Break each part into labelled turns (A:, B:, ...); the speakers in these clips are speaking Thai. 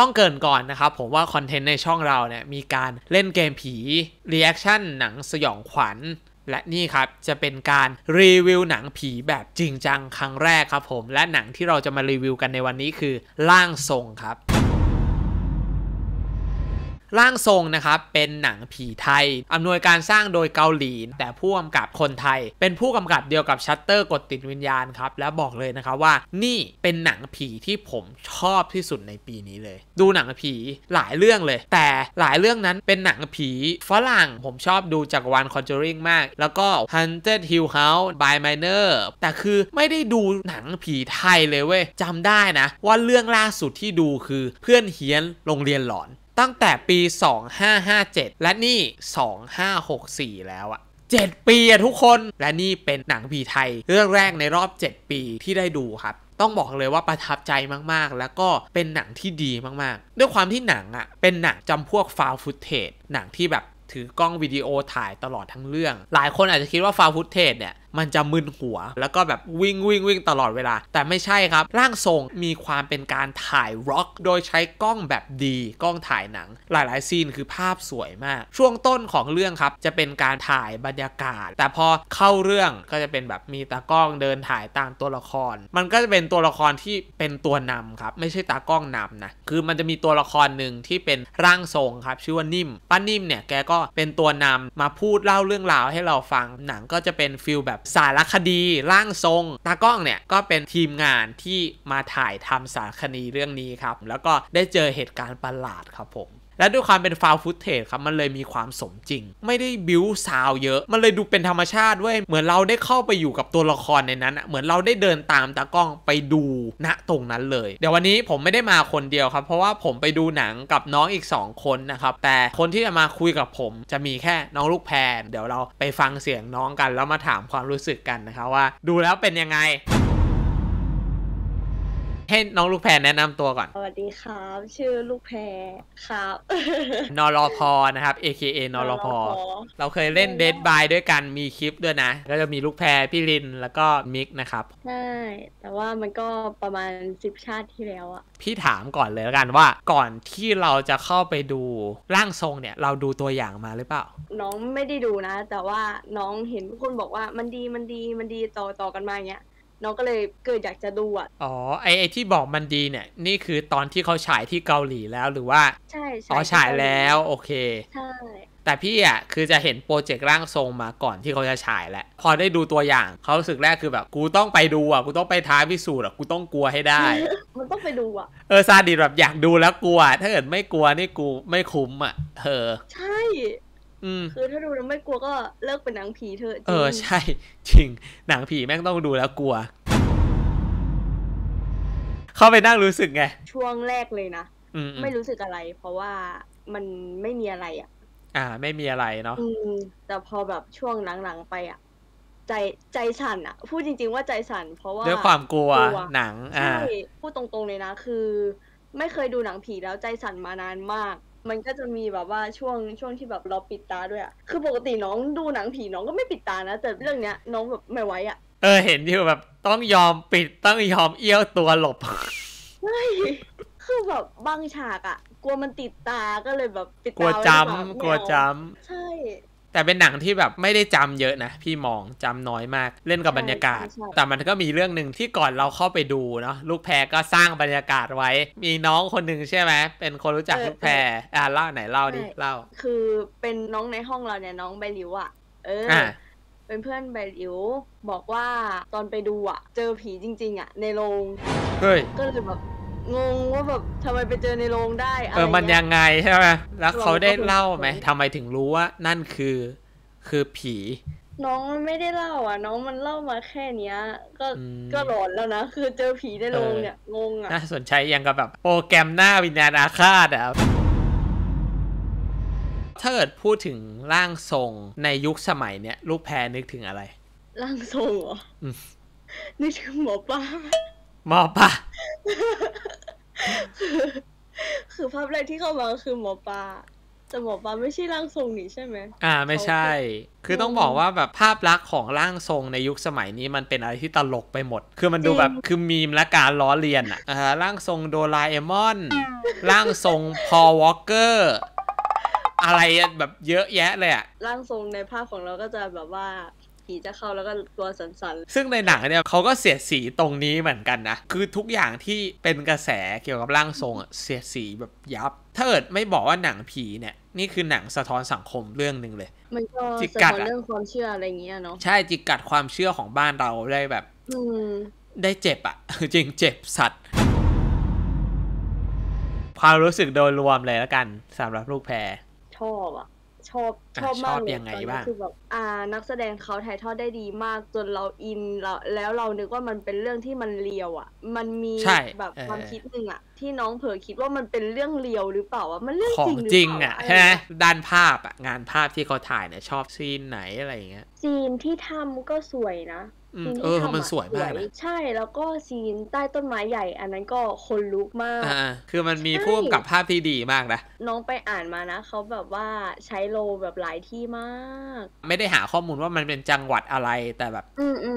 A: ต้องเกินก่อนนะครับผมว่าคอนเทนต์ในช่องเราเนี่ยมีการเล่นเกมผีรีแอคชั่นหนังสยองขวัญ และนี่ครับจะเป็นการรีวิวหนังผีแบบจริงจังครั้งแรกครับผมและหนังที่เราจะมารีวิวกันในวันนี้คือล่างทรงครับร่างทรงนะครับ เป็นหนังผีไทยอำนวยการสร้างโดยเกาหลีแต่ผู้กำกับคนไทย เป็นผู้กำกับเดียวกับชัตเตอร์กดติดวิญญาณครับ และบอกเลยนะครับว่านี่เป็นหนังผีที่ผมชอบที่สุดในปีนี้เลย ดูหนังผีหลายเรื่องเลย แต่หลายเรื่องนั้นเป็นหนังผีฝรั่งผมชอบดูจากวันคอนจูริงมาก แล้วก็ Hunted Hill House by Miner แต่คือไม่ได้ดูหนังผีไทยเลยเว้ยจำได้นะ ว่าเรื่องล่าสุดที่ดูคือเพื่อนเฮียนโรงเรียนหลอนตั้งแต่ปี 2557 และนี่ 2564 แล้วอะ7 ปีอะทุกคน และนี่เป็นหนังผีไทย เรื่องแรกในรอบ 7 ปีที่ได้ดูครับ ต้องบอกเลยว่าประทับใจมาก ๆ แล้วก็เป็นหนังที่ดีมาก ๆ ด้วยความที่หนังอะเป็นหนังจำพวกฟาวฟุตเทจหนังที่แบบถือกล้องวิดีโอถ่ายตลอดทั้งเรื่อง หลายคนอาจจะคิดว่าฟาวฟุตเทจเนี่ยมันจะมึนหัว แล้วก็แบบวิ่ง วิ่ง วิ่งตลอดเวลา แต่ไม่ใช่ครับ ร่างทรงมีความเป็นการถ่ายร็อกโดยใช้กล้องแบบดีกล้องถ่ายหนัง หลายๆ ซีนคือภาพสวยมาก ช่วงต้นของเรื่องครับ จะเป็นการถ่ายบรรยากาศ แต่พอเข้าเรื่องก็จะเป็นแบบมีตากล้องเดินถ่ายตามตัวละคร มันก็จะเป็นตัวละครที่เป็นตัวนำครับไม่ใช่ตากล้องนำนะคือมันจะมีตัวละครหนึ่งที่เป็นร่างทรงครับชื่อว่านิ่มป้านิ่มเนี่ยแกก็เป็นตัวนำมาพูดเล่าเรื่องราวให้เราฟังหนังก็จะเป็นฟิลแบบสารคดี ร่างทรง ตากล้องเนี่ยก็เป็นทีมงานที่มาถ่ายทำสารคดีเรื่องนี้ครับ แล้วก็ได้เจอเหตุการณ์ประหลาดครับผมและด้วยความเป็นฟาวฟุตเทจครับ มันเลยมีความสมจริง ไม่ได้บิวซาวเยอะมันเลยดูเป็นธรรมชาติเว้ยเหมือนเราได้เข้าไปอยู่กับตัวละครในนั้นอะเหมือนเราได้เดินตามตากล้องไปดูณตรงนั้นเลย เดี๋ยววันนี้ผมไม่ได้มาคนเดียวครับ เพราะว่าผมไปดูหนังกับน้องอีก 2 คนนะครับ แต่คนที่จะมาคุยกับผมจะมีแค่น้องลูกแพรเดี๋ยวเราไปฟังเสียงน้องกันแล้วมาถามความรู้สึกกันนะครับว่าดูแล้วเป็นยังไงให้น้องลูกแพรแนะนำตัวก่อน
B: สวัสดีครับ ชื่อลูกแพรครับ
A: นรพนะครับ AKA นรพเราเคยเล่นเดดบายด้วยกัน มีคลิปด้วยนะ ก็จะมีลูกแพรพี่ลินแล้วก็มิกนะครับ
B: ใช่ แต่ว่ามันก็ประมาณสิบชาติที่แล้วอะ
A: พี่ถามก่อนเลยแล้วกันว่า ก่อนที่เราจะเข้าไปดูร่างทรงเนี่ย เราดูตัวอย่างมาหรือเปล่า
B: น้องไม่ได้ดูนะ แต่ว่าน้องเห็นคนบอกว่ามันดี มันดี มันดีต่อต่อกันมาอย่างเงี้ยน้องก็เลยเกิดอยากจะดูอ่ะ
A: อ๋อไอไอที่บอกมันดีเนี่ย นี่คือตอนที่เขาฉายที่เกาหลีแล้ว หรือว่า
B: ใช่อ๋อฉายแล้ว โอเคใช่
A: แต่พี่อ่ะ คือจะเห็นโปรเจกต์ร่างทรงมาก่อนที่เขาจะฉายแหละพอได้ดูตัวอย่างเขารู้สึกแรกคือแบบกูต้องไปดูอ่ะกูต้องไปท้าพิสูจน์อ่ะ กูต้องกลัวให้ได้
B: มันต้องไปดูอ่ะ
A: เออซาดีแบบอยากดูแล้วกลัว ถ้าเกิดไม่กลัวนี่กูไม่คุ้มอ่ะเออ
B: ใช่คือถ้าดูแล้วไม่กลัวก็เลิกเป็นหนังผีเถอะเออใช่
A: จริง หนังผีแม่งต้องดูแล้วกลัว เข้าไปนั่งรู้สึกไง
B: ช่วงแรกเลยนะไม่รู้สึกอะไร เพราะว่ามันไม่มีอะไรอ่ะ
A: อ่าไม่มีอะไรเนาะ
B: แต่พอแบบช่วงหลังๆไปอ่ะใจใจสั่นอ่ะพูดจริง ๆว่าใจสั่นเพราะว่า ด้วยความกลัว หนังอ่าพูดตรงๆเลยนะคือ ไม่เคยดูหนังผีแล้วใจสั่นมานานมากมันก็จะมีแบบว่าช่วงช่วงที่แบบเราปิดตาด้วยอะคือปกติน้องดูหนังผีน้องก็ไม่ปิดตานะ แต่เรื่องเนี้ยน้องแบบไม่ไหวอะ
A: เออ เห็นอยู่แบบต้องยอมปิด ต้องยอมเอี้ยวตัวหลบ
B: ใช่คือแบบบางฉากอะกลัวมันติดตาก็เลยแบบปิดตากลัวจำกลัวจำใช่
A: แต่เป็นหนังที่แบบไม่ได้จำเยอะนะ พี่มองจำน้อยมากเล่นกับบรรยากาศ แต่มันก็มีเรื่องหนึ่งที่ก่อนเราเข้าไปดูเนาะลูกแพรก็สร้างบรรยากาศไว้ มีน้องคนหนึ่งใช่ไหมเป็นคนรู้จักลูกแพรอ่าเล่าไหนเล่าดิเล่า
B: คือเป็นน้องในห้องเราเนี่ยน้องใบลิวอ่ะเออเป็นเพื่อนใบอลิวบอกว่าตอนไปดูอ่ะ เจอผีจริงๆอ่ะในโรงก็เลยแบบงงว่าแบบทำไมไปเจอในโรงได้เออมันยังไง
A: ใช่ไหมแล้วเขาได้เล่าไหมทำไมถึงรู้ว่านั่นคือ คือผี
B: น้องมันไม่ได้เล่าอ่ะ น้องมันเล่ามาแค่เนี้ย ก็ก็หลอนแล้วนะคือเจอผีในโรงเนี่ยงงอ่ะน่
A: าสนใจยังกับแบบ โปรแกรมหน้าวิญญาณอาฆาตอ่ะถ้าเกิดพูดถึงร่างทรงในยุคสมัยเนี้ยลูกแพรนึกถึงอะไร
B: ร่างทรงเหรอนึกถึงหมอปลาหมอปลาคือภาพแรกที่เข้ามาคือหมอปลาแต่หมอปลาไม่ใช่ร่างทรงนี่ใช่ไหมอ่า ไม่ใช่
A: คือต้องบอกว่าแบบภาพลักษณ์ของร่างทรงในยุคสมัยนี้มันเป็นอะไรที่ตลกไปหมดคือมันดูแบบคือมีมและการล้อเลียนอ่ะร่างทรงโดราเอมอนร่างทรงพอวอเกอร์อะไรแบบเยอะแยะเลยอ่ะ
B: ร่างทรงในภาพของเราก็จะแบบว่าผีจะเข้าแล้วก็ตัวสัน
A: ๆซึ่งในหนังเนี่ยเขาก็เสียดสีตรงนี้เหมือนกันนะ คือทุกอย่างที่เป็นกระแสเกี่ยวกับร่างทรงอะเสียดสีแบบยับ ถ้าเกิดไม่บอกว่าหนังผีเนี่ย นี่คือหนังสะท้อนสังคมเรื่องหนึ่งเลย
B: มันก็จิกัดเรื่องความเชื่ออะไรอย่างเงี้ยเนาะใช่
A: จิกัดความเชื่อของบ้านเรา ได้แบบได้เจ็บอะจริงเจ็บสัตว์ความรู้สึกโดยรวมเลยแล้วกันสำหรับลูกแพร
B: ชอบอะอบชอบมากเลยตอนนี้คือแบบอ่านักแสดงเขาถ่ายทอดได้ดีมากจนเราอินเราแล้วเรานึกว่ามันเป็นเรื่องที่มันเลียวอ่ะ มันมีแบบความคิดหนึ่งอ่ะที่น้องเผอคิดว่ามันเป็นเรื่องเลียวหรือเปล่าว่ามันเรื่องจริงหรือเปล่าจริงอ่ะใช่ไหม
A: ด้านภาพอ่ะงานภาพที่เขาถ่ายเนี่ยชอบซีนไหนอะไรอย่างเงี้ย
B: ซีนที่ทำก็สวยนะเออมันสวยมากใช่แล้วก็ซีนใต้ต้นไม้ใหญ่อันนั้นก็คนลุกมาก
A: คือมันมีพ่วงกับภาพที่ดีมากนะ
B: น้องไปอ่านมานะเขาแบบว่าใช้โลแบบหลายที่มา
A: ก ไม่ได้หาข้อมูลว่ามันเป็นจังหวัดอะไรแต่แบบ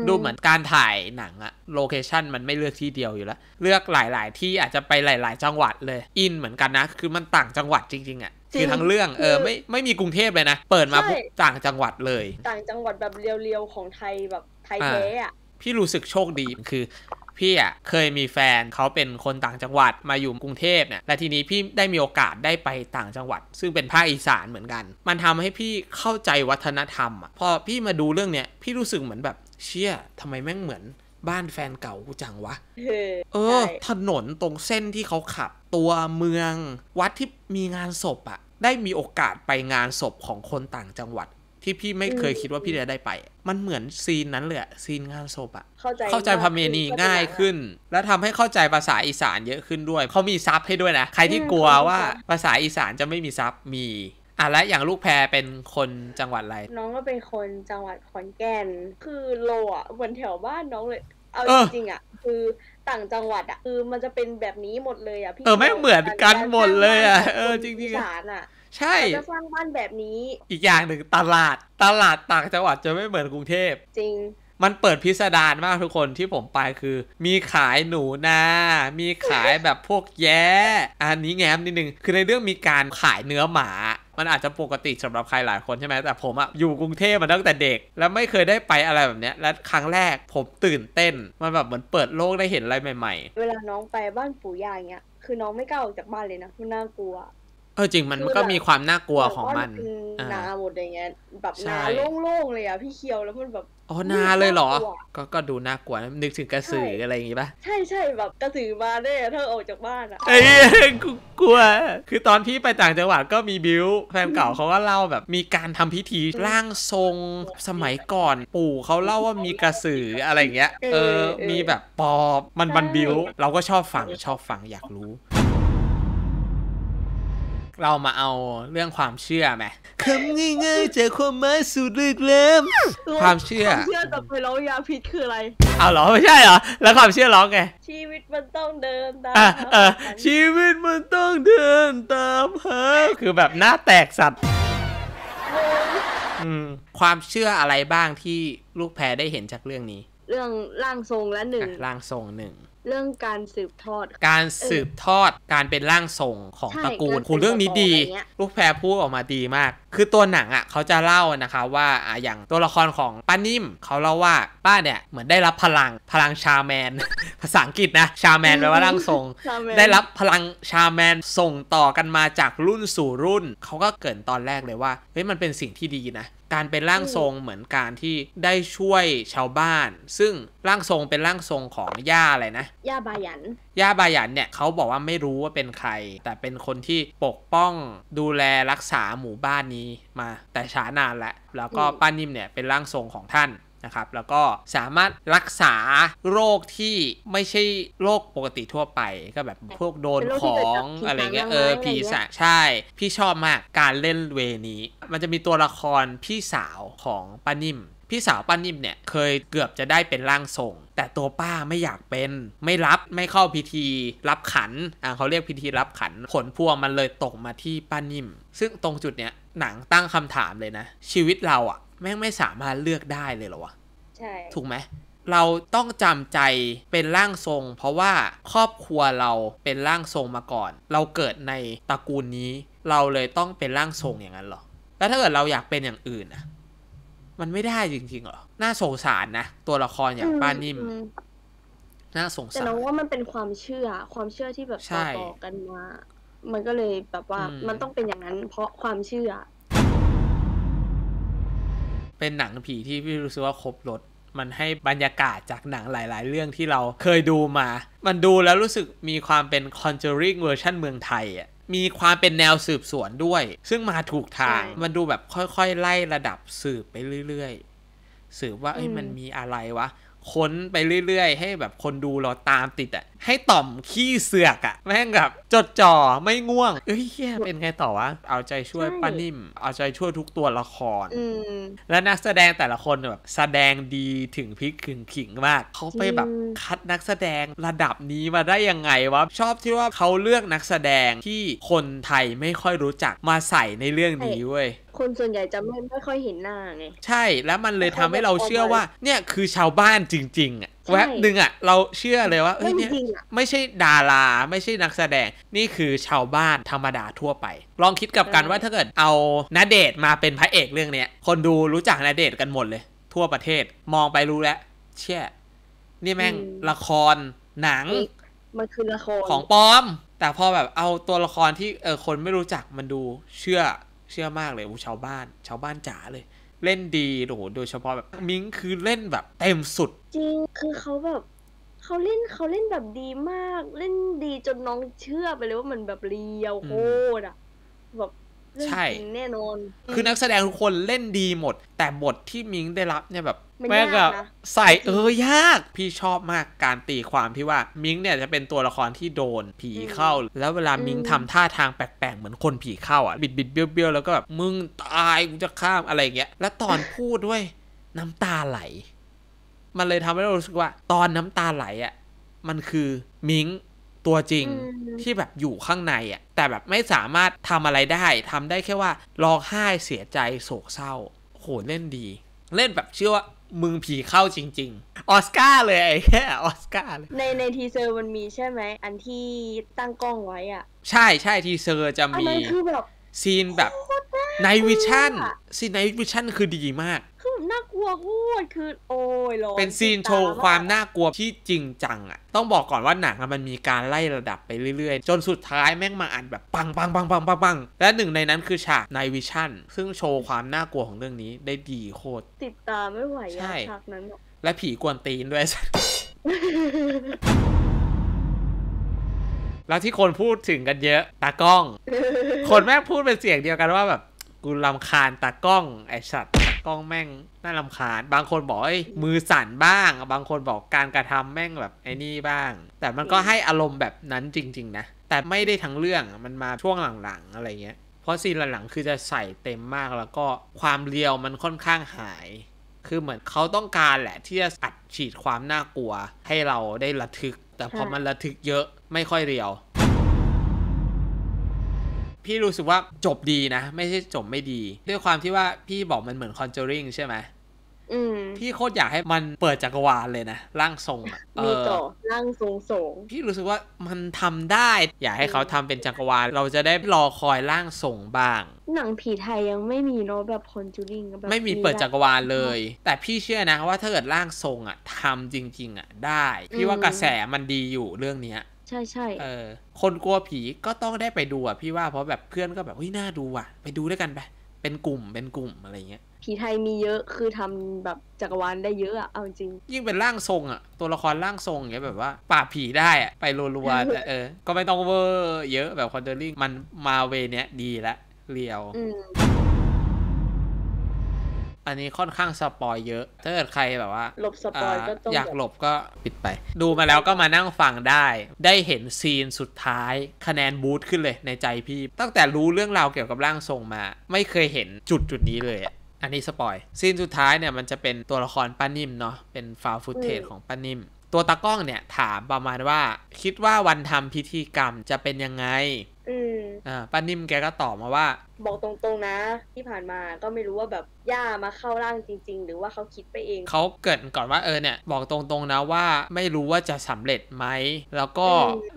A: ดูเหมือนการถ่ายหนังอะโลเคชันมันไม่เลือกที่เดียวอยู่แล้วเลือกหลายๆ ที่อาจจะไปหลาย ๆ จังหวัดเลย อินเหมือนกันนะคือมันต่างจังหวัดจริงๆอะคือทั้งเรื่อง เออไม่ไม่มีกรุงเทพเลยนะเปิดมาต่างจังหวัดเลย
B: ต่างจังหวัดแบบเรียว ๆ ของไทยแบบไทยแท้อ่ะ
A: พี่รู้สึกโชคดีคือ พี่อ่ะเคยมีแฟนเขาเป็นคนต่างจังหวัดมาอยู่กรุงเทพเนี่ยและทีนี้พี่ได้มีโอกาสได้ไปต่างจังหวัด ซึ่งเป็นภาคอีสานเหมือนกัน มันทำให้พี่เข้าใจวัฒนธรรมอ่ะพอพี่มาดูเรื่องเนี้ย พี่รู้สึกเหมือนแบบเชี่ยทำไมแม่งเหมือนบ้านแฟนเก่ากูจังวะ เออ ถนนตรงเส้นที่เขาขับ ตัวเมืองวัดที่มีงานศพอะได้มีโอกาสไปงานศพของคนต่างจังหวัด ที่พี่ไม่เคยคิดว่าพี่จะได้ไป มันเหมือนซีนนั้นเลยซีนงานศพอะ
B: เข้าใจพเมนีง่าย
A: ขึ้น และทำให้เข้าใจภาษาอีสานเยอะขึ้นด้วย เขามีซับให้ด้วยนะ ใครที่กลัวว่าภาษาอีสานจะไม่มีซับ มีอ่ะและอย่างลูกแพรเป็นคนจังหวัดอะไร น้
B: องก็เป็นคนจังหวัดขอนแก่นคือโลอ่ะเหมือนแถวบ้านน้องเลย เอาจริงๆอ่ะ คือต่างจังหวัดอ่ะคือมันจะเป็นแบบนี้หมดเลยอ่ะพี่เออไม่เหมือนก
A: ันหมดเลยอ่ะเออ จริงๆอีนอ่ะ ใช่จะ
B: สร้างบ้านแบบนี้
A: อีกอย่างหนึ่งตลาดตลาดต่างจังหวัดจะไม่เหมือนกรุงเทพจริง มันเปิดพิสดารมากทุกคนที่ผมไปคือ มีขายหนูนา มีขายแบบพวกแย้อันนี้แง้มนิดนึงคือในเรื่องมีการขายเนื้อหมามันอาจจะปกติสำหรับใครหลายคนใช่ไหม แต่ผมอะอยู่กรุงเทพมาตั้งแต่เด็กแล้วไม่เคยได้ไปอะไรแบบเนี้ย และครั้งแรกผมตื่นเต้นมันแบบเหมือนเปิดโลกได้เห็นอะไรใหม่ ๆ
B: เวลาน้องไปบ้านปู่ย่าเงี้ยคือน้องไม่กล้าออกจากบ้านเลยนะมันน่ากลัว
A: เออจริงมันก็มีความน่ากลัวของมันนา
B: หมดอย่างเงี้ยแบบนาโล่งๆเลยอ่ะพี่เคียวแล้วมันแบบ
A: อ๋อนาเลยเหรอ ก็ ก็ดูน่ากลัวนึกถึงกระสืออะไรอย่างงี้ปะ
B: ใช่ใช่แบบกระสือมาแน่ถ้าออกจากบ้านอ่ะไอ้
A: กูกลัว คือตอนพี่ไปต่างจังหวัดก็มีบิวแฟนเก่าเขาก็เล่าแบบมีการทำพิธีร่างทรง สมัยก่อนปู่เขาเล่าว่ามีกระสืออะไรอย่างเงี้ย เออ มีแบบปอบมันบันบิวเราก็ชอบฟังชอบฟังอยากรู้เรามาเอาเรื่องความเชื่อไหมคำง่ายๆจอกความหมายสุดลึกล้ำความเชื่อความเชื่อ
B: ต่อไปแล้วยาพิษคืออะไร เอาหรอไม่ใช่เหรอแล้วความเชื่อร้องไง ชีวิตมันต้องเดิน
A: ตามชีวิตมันต้องเดินตามหาคือแบบหน้าแตกสัตว์ความเชื่ออะไรบ้างที่ลูกแพรได้เห็นจากเรื่องนี้
B: เรื่องร่างทรงและหนึ่
A: งร่างทรงหนึ่ง
B: เรื่องการสืบทอด การสืบ
A: ทอด การเป็นร่างทรงของตระกูล คุณเรื่องนี้ดีลูกแพรพูดออกมาดีมาก คือตัวหนังอ่ะเขาจะเล่านะคะว่าอะอย่างตัวละครของป้านิ่มเขาเล่าว่าป้าเนี่ยเหมือนได้รับพลัง พลังชาแมน ภาษาอังกฤษนะ ชาแมนแปลว่าร่างทรง ได้รับพลังชาแมนส่งต่อกันมาจากรุ่นสู่รุ่น เขาก็เกิดตอนแรกเลยว่า เฮ้ยมันเป็นสิ่งที่ดีนะการเป็นร่างทรงเหมือนการที่ได้ช่วยชาวบ้าน ซึ่งร่างทรงเป็นร่างทรงของย่าอะไรนะย่าบายันย่าบายันเนี่ยเขาบอกว่าไม่รู้ว่าเป็นใคร แต่เป็นคนที่ปกป้องดูแลรักษาหมู่บ้านนี้มาแต่ช้านานแล้วแล้วก็ป้านิ่มเนี่ย เป็นร่างทรงของท่านนะครับ แล้วก็สามารถรักษาโรคที่ไม่ใช่โรคปกติทั่วไป ก็แบบพวกโดนของอะไรเงี้ยเออผีสาใช่พี่ชอบมากการเล่นเวนี้ มันจะมีตัวละครพี่สาวของป้านิ่มพี่สาวป้านิ่มเนี่ยเคยเกือบจะได้เป็นร่างทรงแต่ตัวป้าไม่อยากเป็นไม่รับไม่เข้าพิธีรับขันอ่าเขาเรียกพิธีรับขันผลพวงมันเลยตกมาที่ป้านิ่มซึ่งตรงจุดเนี้ยหนังตั้งคำถามเลยนะ ชีวิตเราอะแม่งไม่สามารถเลือกได้เลยเหรอวะ ใช่ ถูกไหม เราต้องจำใจเป็นร่างทรงเพราะว่าครอบครัวเราเป็นร่างทรงมาก่อน เราเกิดในตระกูลนี้ เราเลยต้องเป็นร่างทรงอย่างนั้นหรอ แล้วถ้าเกิดเราอยากเป็นอย่างอื่นนะมันไม่ได้จริงๆหรอ น่าสงสารนะ ตัวละครอย่างป้านิ่มน่าสงสาร แต่เราว่
B: ามันเป็นความเชื่อ ความเชื่อที่แบบต่อกันมา มันก็เลยแบบว่า มันต้องเป็นอย่างนั้น เพราะความเชื่อ
A: เป็นหนังผีที่พี่รู้สึกว่าครบรถ มันให้บรรยากาศจากหนังหลายๆเรื่องที่เราเคยดูมา มันดูแล้วรู้สึกมีความเป็น Conjuring เวอร์ชันเมืองไทยอ่ะ มีความเป็นแนวสืบสวนด้วย ซึ่งมาถูกทาง มันดูแบบค่อยๆไล่ระดับสืบไปเรื่อยๆ สืบว่าเอ้ยมันมีอะไรวะค้นไปเรื่อย ๆ ให้แบบคนดูเราตามติดอะให้ต่อมขี้เสือกอะแม่งแบบจดจ่อไม่ง่วง เอ้ยเป็นไงต่อวะเอาใจช่วยป้านิ่มเอาใจช่วยทุกตัวละครและนักแสดงแต่ละคนแบบแสดงดีถึงพิกถึงขิงมากเขาไปแบบ คัดนักแสดงระดับนี้มาได้ยังไงวะชอบที่ว่าเขาเลือกนักแสดงที่คนไทยไม่ค่อยรู้จักมาใส่ในเรื่องนี้เว้ย
B: คนส่วนใหญ่จะไม่ไม่ค่อยเห็นหน้าไง
A: ใช่แล้วมันเลยทำให้เราเชื่อว่า เนี่ยคือชาวบ้านจริง ๆ อ่ะแวบหนึ่งอ่ะเราเชื่อเลยว่าเอ้ยเนี่ยไม่ใช่ดาราไม่ใช่นักแสดงนี่คือชาวบ้านธรรมดาทั่วไป ลองคิดกับกันว่าถ้าเกิดเอานาเดชมาเป็นพระเอกเรื่องเนี้ยคนดูรู้จักนาเดชกันหมดเลย ทั่วประเทศมองไปรู้แล้วเชี่ยนี่แม่งละครหนัง
B: มันคือละครของปลอ
A: ม แต่พอแบบเอาตัวละครที่เออคนไม่รู้จักมันดูเชื่อเชื่อมากเลยชาวบ้าน ชาวบ้านจ๋าเลย เล่นดีโอ้โหโดยเฉพาะแบบมิงคือเล่นแบบเต็มสุด
B: จริงคือเขาแบบเขาเล่นเขาเล่นแบบดีมาก เล่นดีจนน้องเชื่อไปเลยว่ามันแบบเรียวโคตรอ่ะแบบใช่แน่นอน คือนักแสดงทุก
A: คนเล่นดีหมด แต่บทที่มิงได้รับเนี่ยแบบแม่แบบใส่เออยาก พี่ชอบมากการตีความที่ว่ามิงเนี่ยจะเป็นตัวละครที่โดนผีเข้า แล้วเวลามิงทำท่าทางแปลกๆเหมือนคนผีเข้าอ่ะบิดบิดเบี้ยวเบี้ยวแล้วก็แบบมึงตายกูจะข้ามอะไรเงี้ยแล้วตอนพูดด้วยน้ำตาไหล มันเลยทำให้เรารู้สึกว่า ตอนน้ำตาไหลอ่ะมันคือ มิงตัวจริงที่แบบอยู่ข้างในอ่ะแต่แบบไม่สามารถทำอะไรได้ ทำได้แค่ว่าร้องไห้เสียใจโศกเศร้าโหเล่นดี เล่นแบบเชื่อว่ามึงผีเข้าจริงๆ ออสการ์เลยไอ้แค่ออส
B: การ์เลย ใน ในทีเซอร์มันมีใช่ไหม อันที่ตั้งกล้องไว้อ่ะ
A: ใช่ใช่ทีเซอร์จะมี อันนั้นคือแบบซีนแบบ
B: ไนวิชั่น
A: ซีนไนวิชั่นคือดีมาก
B: น่ากลัวโคตรคือโอ้ยเป็นซีนโชว์ความน่า
A: กลัวที่จริงจังอะต้องบอกก่อนว่าหนังมันมีการไล่ระดับไปเรื่อย ๆ จนสุดท้ายแม่งมา อัดแบบปังปังปังปังปังปังและหนึ่งในนั้นคือฉากในวิชั่นซึ่งโชว์ความน่ากลัวของเรื่องนี้ได้ดีโคตร
B: ติดตาไม่ไหวช่ฉากนั้น
A: และผีกวนตีนด้วยแล้วที่คนพูดถึงกันเยอะตากล้อง คนแม่พูดเป็นเสียงเดียวกันว่าแบบกูลำคาญตากล้องไอ้สัตวกล้องแม่งน่าลำคาญบางคนบอกมือสั่นบ้าง บางคนบอกการกระทำแม่งแบบไอ้ นี่บ้าง แต่มันก็ให้อารมณ์แบบนั้นจริงๆ นะ แต่ไม่ได้ทั้งเรื่อง มันมาช่วงหลัง ๆ อะไรเงี้ย เพราะซีนหลังๆคือจะใส่เต็มมากแล้วก็ความเรียวมันค่อนข้างหาย คือเหมือนเขาต้องการแหละที่จะอัดฉีดความน่ากลัวให้เราได้ระทึก แต่พอมันระทึกเยอะไม่ค่อยเรียวพี่รู้สึกว่าจบดีนะไม่ใช่จบไม่ดี ด้วยความที่ว่าพี่บอกมันเหมือนคอนเจอริงใช่ไหมพี่โคตรอยากให้มันเปิดจักรวาลเลยนะร่างทรงอ่ะมีต่อร่างทรงสงพี่รู้สึกว่ามันทำได้ อยากให้เขาทำเป็นจักรวาลเราจะได้รอคอยร่างทรงบ้าง
B: หนังผีไทยยังไม่มีเนาะแบบคอนจูริงแบบไม่มีเปิดจัก
A: รวาลเลย แต่พี่เชื่อนะว่าถ้าเกิดร่างทรงอ่ะทำจริง ๆอ่ะได้พี่ว่ากระแสมันดีอยู่เรื่องเนี้ยใช่ใช่เออคนกลัวผีก็ต้องได้ไปดูอ่ะพี่ว่าเพราะแบบเพื่อนก็แบบ เฮ้ยน่าดูอ่ะ ไปดูด้วยกันไปเป็นกลุ่มเป็นกลุ่มอะไรเงี้ย
B: ผีไทยมีเยอะคือทำแบบจักรวาลได้เยอะอ่ะเอาจริง
A: ยิ่งเป็นร่างทรง อ่ะตัวละครร่างทรงเงี้ยแบบว่าปราบผีได้อ่ะไปรัวๆแต่เออ ก็ไม่ต้องเวอร์เยอะแบบคอนเทอร์ลิงมันมาเวเนี้ยดีละเรียวอันนี้ค่อนข้างสปอยเยอะ ถ้าเกิดใครแบบว่าหลบสปอยก็ต้องอยากหลบก็ปิดไป ดูมาแล้วก็มานั่งฟังได้ ได้เห็นซีนสุดท้าย คะแนนบูทขึ้นเลยในใจพี่ ตั้งแต่รู้เรื่องราวเกี่ยวกับร่างทรงมาไม่เคยเห็นจุดจุดนี้เลยอะอันนี้สปอย ซีนสุดท้ายเนี่ยมันจะเป็นตัวละครป้านิ่มเนาะ เป็นฟาวฟุตเทจของป้านิ่มตัวตากล้องเนี่ยถามประมาณว่าคิดว่าวันทำพิธีกรรมจะเป็นยังไง
B: อือ
A: ่าป้านิ่มแกก็ตอบมาว่า
B: บอกตรงๆนะที่ผ่านมาก็ไม่รู้ว่าแบบย่ามาเข้าร่างจริงๆ หรือว่าเขาคิดไปเอง เ
A: ขาเกิดก่อนว่าเออเนี่ยบอกตรงๆนะว่า ไม่รู้ว่าจะสำเร็จไหมแล้วก็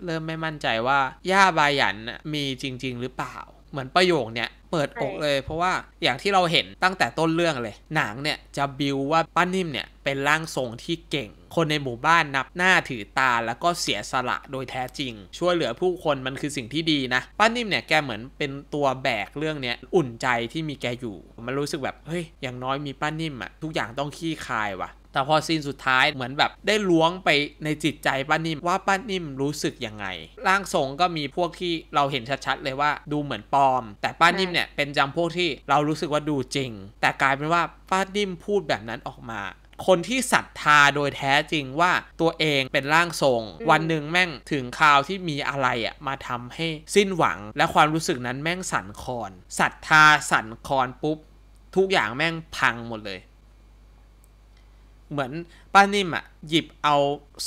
A: เริ่มไม่มั่นใจว่าย่าบายันมีจริงๆ หรือเปล่า เหมือนประโยคเนี่ย เปิดอกเลยเพราะว่าอย่างที่เราเห็นตั้งแต่ต้นเรื่องเลย หนังเนี่ยจะบิวว่าป้านิ่มเนี่ยเป็นร่างทรงที่เก่ง คนในหมู่บ้านนับหน้าถือตาแล้วก็เสียสละ โดยแท้จริง ช่วยเหลือผู้คนมันคือสิ่งที่ดีนะ ป้านิ่มเนี่ยแกเหมือนเป็นตัวแบกเรื่องเนี้ยอุ่นใจที่มีแกอยู่ มันรู้สึกแบบเฮ้ยอย่างน้อยมีป้านิ่มอะทุกอย่างต้องขี้คายว่ะ แต่พอซีนสุดท้ายเหมือนแบบได้ล้วงไปในจิตใจป้านิ่มว่าป้านิ่มรู้สึกยังไงร่างทรงก็มีพวกที่เราเห็นชัดๆเลยว่าดูเหมือนปลอม แต่ป้านิ่มเนี่ยเป็นจำพวกที่เรารู้สึกว่าดูจริง แต่กลายเป็นว่าป้านิ่มพูดแบบนั้นออกมาคนที่ศรัทธาโดยแท้จริงว่าตัวเองเป็นร่างทรง วันหนึ่งแม่งถึงคราวที่มีอะไรอะมาทำให้สิ้นหวัง และความรู้สึกนั้นแม่งสั่นคลอนศรัทธาสั่นคลอนปุ๊บ ทุกอย่างแม่งพังหมดเลย เหมือนป้านิ่มอะหยิบเอา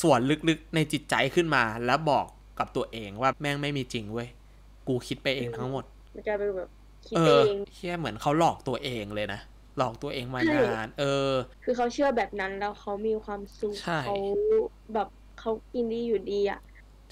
A: ส่วนลึกๆในจิตใจขึ้นมา แล้วบอกกับตัวเองว่าแม่งไม่มีจริงเว้ยกูคิดไปเองทั้งหมด
B: มันกลายเป็นแบบคิดเอง
A: แค่เหมือนเขาหลอกตัวเองเลยนะหลอกตัวเองมานาน เออ
B: คือเขาเชื่อแบบนั้นแล้วเขามีความสุขเขาแบบเขากินดีอยู่ดีอ่ะ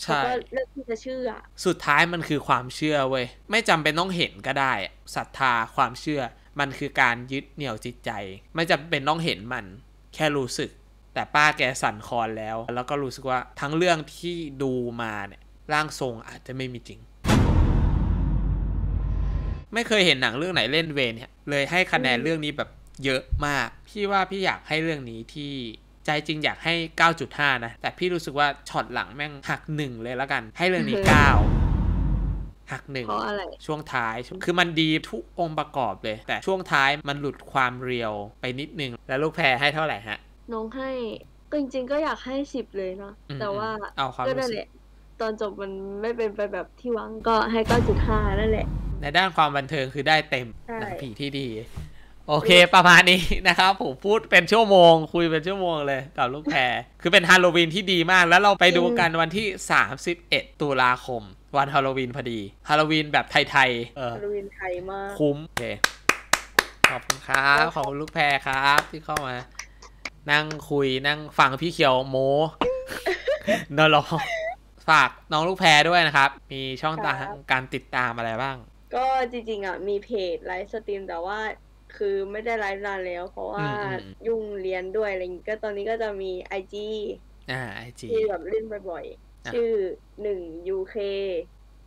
B: เขาก็เลือกที่จะเชื่อ
A: สุดท้ายมันคือความเชื่อเว้ยไม่จำเป็นต้องเห็นก็ได้ศรัทธาความเชื่อ มันคือการยึดเหนี่ยวจิตใจ ไม่จำเป็นต้องเห็นมัน แค่รู้สึก แต่ป้าแกสั่นคอนแล้ว แล้วก็รู้สึกว่าทั้งเรื่องที่ดูมาเนี่ยร่างทรงอาจจะไม่มีจริง ไม่เคยเห็นหนังเรื่องไหนเล่นเวเนี่ยเลยให้คะแนนเรื่องนี้แบบเยอะมาก พี่ว่าพี่อยากให้เรื่องนี้ที่ใจจริงอยากให้ 9.5 นะ แต่พี่รู้สึกว่าช็อตหลังแม่งหักหนึ่งเลยแล้วกัน ให้เรื่องนี้ 9 หักหนึ่งช่วงท้าย คือมันดีทุกองค์ประกอบเลย แต่ช่วงท้ายมันหลุดความเรียวไปนิดนึง แล้วลูกแพรให้เท่าไหร่ฮะ
B: น้องให้จริงๆก็อยากให้ 10 เลยเนาะ
A: แต่ว่าก็นั่นแหละ
B: ตอนจบมันไม่เป็นไปแบบที่หวังก็ให้ 9.5
A: นั่นแหละในด้านความบันเทิงคือได้เต็มหนังผีที่ดี
B: โอเค ประมาณนี้
A: นะครับ ผมพูดเป็นชั่วโมงคุยเป็นชั่วโมงเลยกับลูกแพรคือเป็นฮาโลวีนที่ดีมาก แล้วเราไปดูกันวันที่ 31 ตุลาคม วันฮาโลวีนพอดีฮาโลวีนแบบไทยๆฮาโลวีนไ
B: ทยมากคุ้ม
A: โอเคขอบคุณครับขอบคุณลูกแพรครับ ที่เข้ามา นั่งคุยนั่งฟังพี่เขียวโมนอนรอ ฝากน้องลูกแพรด้วยนะครับ มีช่องทางการติดตามอะไรบ้าง
B: ก็จริงๆอ่ะมีเพจไลฟ์สตรีมแต่ว่าคือไม่ได้ไลฟ์นานแล้ว เพราะว่ายุ่งเรียนด้วยอะไรอย่างงี้ ก็ตอนนี้ก็จะมีไอจี
A: อ่าไอจีที่แบบ
B: เล่นบ่อยๆ ชื่อหนึ่ง UK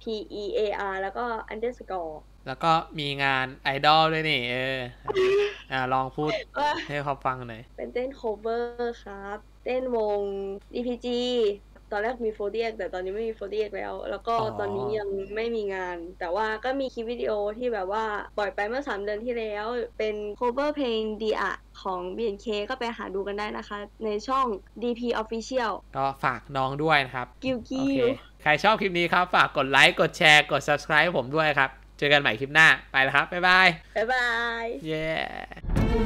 B: P E A R แล้วก็ underscore
A: แล้วก็มีงานไอดอลด้วยนี่ เอออ่าลองพูดให้เขาฟังหน่อย เป
B: ็นเต้นโคเวอร์ครับ เต้นวง DPG ตอนแรกมีโฟเดียกแต่ตอนนี้ไม่มีโฟเดียกแล้ว แล้วก็ตอนนี้ยังไม่มีงาน แต่ว่าก็มีคลิปวิดีโอที่แบบว่าปล่อยไปเมื่อ3เดือนที่แล้วเป็นโคเวอร์เพลงดีอะของ b บ k ก็ไปหาดูกันได้นะคะ ในช่อง DP Official
A: ก็ฝากน้องด้วยนะครับ
B: กิวกิว
A: ใครชอบคลิปนี้ครับฝากกดไลค์กดแชร์กด subscribe ผมด้วยครับ เจอกันใหม่คลิปหน้าไปแล้วครับบ๊ายบายบ๊ายบายเย้